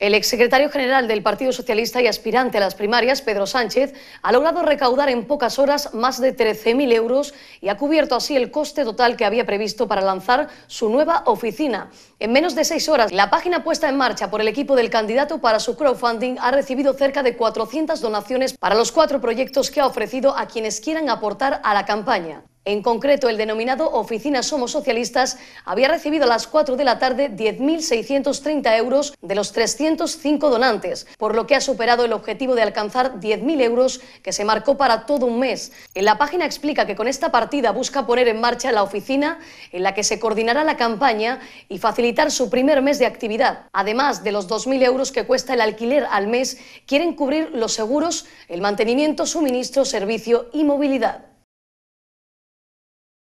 El exsecretario general del Partido Socialista y aspirante a las primarias, Pedro Sánchez, ha logrado recaudar en pocas horas más de 13.000 euros y ha cubierto así el coste total que había previsto para lanzar su nueva oficina. En menos de seis horas, la página puesta en marcha por el equipo del candidato para su crowdfunding ha recibido cerca de 400 donaciones para los cuatro proyectos que ha ofrecido a quienes quieran aportar a la campaña. En concreto, el denominado Oficina Somos Socialistas había recibido a las 4 de la tarde 10.630 euros de los 305 donantes, por lo que ha superado el objetivo de alcanzar 10.000 euros que se marcó para todo un mes. En la página explica que con esta partida busca poner en marcha la oficina en la que se coordinará la campaña y facilitar su primer mes de actividad. Además de los 2.000 euros que cuesta el alquiler al mes, quieren cubrir los seguros, el mantenimiento, suministro, servicio y movilidad.